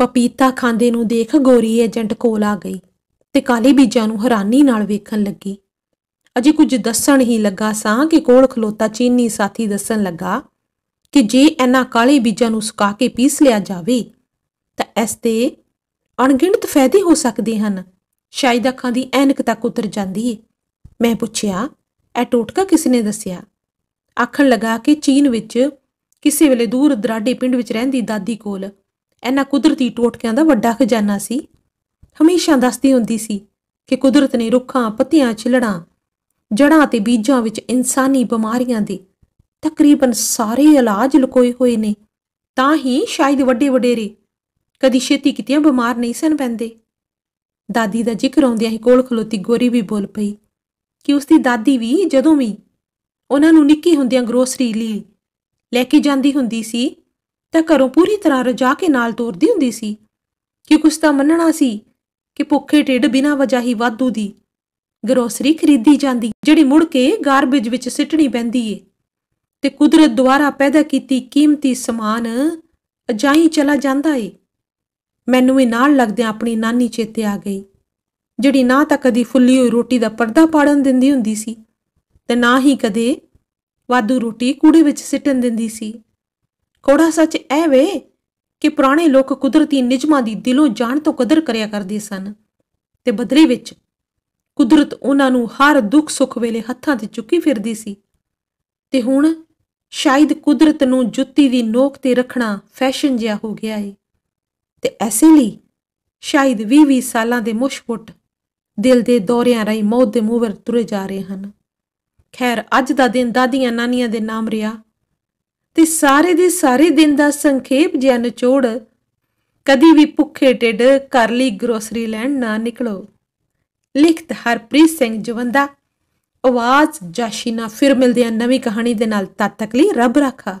ਪਪੀਤਾ ਖਾਂਦੇ ਨੂੰ ਦੇਖ ਗੋਰੀ ਏਜੰਟ ਕੋਲ ਆ ਗਈ ਤੇ ਕਾਲੇ ਬੀਜਾਂ ਨੂੰ ਹੈਰਾਨੀ ਨਾਲ ਵੇਖਣ ਲੱਗੀ ਅਜੇ ਕੁਝ ਦੱਸਣ ਹੀ ਲੱਗਾ ਸਾਂ ਕਿ ਕੋਲ ਖਲੋਤਾ ਚੀਨੀ ਸਾਥੀ ਦੱਸਣ ਲੱਗਾ ਕਿ ਜੇ ਇਹਨਾਂ ਕਾਲੇ ਬੀਜਾਂ ਨੂੰ ਸੁਕਾ ਕੇ ਪੀਸ ਲਿਆ ਜਾਵੇ ਤਾਂ ਇਸ ਤੇ ਅਣਗਿਣਤ ਫਾਇਦੇ ਹੋ ਸਕਦੇ ਹਨ ਸ਼ਾਇਦ ਅੱਖਾਂ ਦੀ ਐਨਕ ਤੱਕ ਉਤਰ ਜਾਂਦੀ ਏ ਮੈਂ ਪੁੱਛਿਆ ਇਹ ਟੋਟਕਾ ਕਿਸ ਨੇ ਦੱਸਿਆ ਆਖਣ ਲੱਗਾ ਕਿ ਚੀਨ ਵਿੱਚ ਕਿਸੇ ਵੇਲੇ ਦੂਰ ਦਰਾਡੇ ਪਿੰਡ ਵਿੱਚ ਰਹਿੰਦੀ ਦਾਦੀ ਕੋਲ ਇਹਨਾਂ ਕੁਦਰਤੀ ਟੋਟਕਿਆਂ ਦਾ ਵੱਡਾ ਖਜ਼ਾਨਾ ਸੀ ਹਮੇਸ਼ਾ ਦੱਸਦੀ ਹੁੰਦੀ ਸੀ ਕਿ ਕੁਦਰਤ ਨੇ ਰੁੱਖਾਂ ਪੱਤਿਆਂ ਛਿਲੜਾਂ ਜੜਾਂ ਤੇ ਬੀਜਾਂ ਵਿੱਚ ਇਨਸਾਨੀ ਬਿਮਾਰੀਆਂ ਦੇ ਤਕਰੀਬਨ ਸਾਰੇ ਇਲਾਜ ਲੁਕੋਏ ਹੋਏ ਨੇ ਤਾਂ ਹੀ ਸ਼ਾਇਦ ਵੱਡੇ ਵਡੇਰੇ ਕਦੀ ਛੇਤੀ ਕਿਤੇ ਬਿਮਾਰ ਨਹੀਂ ਸਨ ਪੈਂਦੇ ਦਾਦੀ ਦਾ ਜ਼ਿਕਰ ਆਉਂਦਿਆਂ ਹੀ ਕੋਲ ਖਲੋਤੀ ਗੋਰੀ ਵੀ ਬੋਲ ਪਈ ਕਿ ਉਸ ਦੀ ਦਾਦੀ ਵੀ ਜਦੋਂ ਵੀ ਉਹਨਾਂ ਨੂੰ ਨਿੱਕੀ ਹੁੰਦਿਆਂ ਗਰੋਸਰੀ ਲਈ ਲੈ ਕੇ ਜਾਂਦੀ ਹੁੰਦੀ ਸੀ ਤਾਂ ਘਰੋਂ ਪੂਰੀ ਤਰ੍ਹਾਂ ਰਜਾ ਕੇ ਨਾਲ ਤੋਰਦੀ ਹੁੰਦੀ ਸੀ ਕਿ ਕੁਛ ਤਾਂ ਮੰਨਣਾ ਸੀ ਕਿ ਭੁੱਖੇ ਢਿੱਡ ਬਿਨਾਂ ਵਜ੍ਹਾ ਹੀ ਵਾਧੂ ਦੀ ਗਰੋਸਰੀ ਖਰੀਦੀ ਜਾਂਦੀ ਜਿਹੜੀ ਮੁੜ ਕੇ ਗਾਰਬੇਜ ਵਿੱਚ ਸਿੱਟਣੀ ਪੈਂਦੀ ਏ ਤੇ ਕੁਦਰਤ ਦੁਆਰਾ ਪੈਦਾ ਕੀਤੀ ਕੀਮਤੀ ਸਮਾਨ ਅਜਾਈ ਚਲਾ ਜਾਂਦਾ ਏ ਮੈਨੂੰ ਇਹ ਨਾਲ ਲੱਗਦੇ ਆਪਣੀ ਨਾਨੀ ਚੇਤੇ ਆ ਗਈ ਜਿਹੜੀ ਨਾ ਤਾਂ ਕਦੀ ਫੁੱਲੀ ਹੋਈ ਰੋਟੀ ਦਾ ਪਰਦਾ ਪਾੜਨ ਦਿੰਦੀ ਹੁੰਦੀ ਸੀ ਤੇ ਨਾ ਹੀ ਕਦੇ ਵਾਧੂ ਰੋਟੀ ਕੂੜੇ ਵਿੱਚ ਸਿੱਟਣ ਦਿੰਦੀ ਸੀ ਕੋੜਾ ਸੱਚ ਐ ਵੇ ਕਿ ਪੁਰਾਣੇ ਲੋਕ ਕੁਦਰਤੀ ਨਿਜਮਾਂ ਦੀ ਦਿਲੋਂ ਜਾਣ ਤੋਂ ਕਦਰ ਕਰਿਆ ਕਰਦੇ ਸਨ ਤੇ ਬਦਲੇ ਵਿੱਚ ਕੁਦਰਤ ਉਹਨਾਂ ਨੂੰ ਹਰ ਦੁੱਖ ਸੁੱਖ ਵੇਲੇ ਹੱਥਾਂ ਤੇ ਚੁੱਕੀ ਫਿਰਦੀ ਸੀ ਤੇ ਹੁਣ ਸ਼ਾਇਦ ਕੁਦਰਤ ਨੂੰ ਜੁੱਤੀ ਦੀ ਨੋਕ ਤੇ ਰੱਖਣਾ ਫੈਸ਼ਨ ਜਿਹਾ ਹੋ ਗਿਆ ਏ ਤੇ ਐਸੇ ਲਈ ਸ਼ਾਇਦ 20-20 ਸਾਲਾਂ ਦੇ ਮੁਸ਼ਕੁਟ ਦਿਲ ਦੇ ਦੌਰਿਆਂ ਰਹੀ ਮੌਤ ਦੇ ਮੂਹਰ ਤੁਰੇ ਜਾ ਰਹੇ ਹਨ ਖੈਰ ਅੱਜ ਦਾ ਦਿਨ ਦਾਦੀਆਂ ਨਾਨੀਆਂ ਦੇ ਨਾਮ ਰਿਆ ਤੇ ਸਾਰੇ ਦੇ ਸਾਰੇ ਦਿਨ ਦਾ ਸੰਖੇਪ ਜਨ ਚੋੜ ਕਦੀ ਵੀ ਭੁੱਖੇ ਢਿੱਡ ਕਰ ਲਈ ਗਰੋਸਰੀ ਲੈਣ ਨਾ ਨਿਕਲੋ ਲਿਖਤ ਹਰਪ੍ਰੀਤ ਸਿੰਘ ਜਵੰਦਾ ਆਵਾਜ਼ ਜਾਸ਼ੀਨਾ ਫਿਰ ਮਿਲਦੇ ਆ ਨਵੀਂ ਕਹਾਣੀ ਦੇ ਨਾਲ ਤਦ ਤੱਕ ਲਈ ਰੱਬ ਰਾਖਾ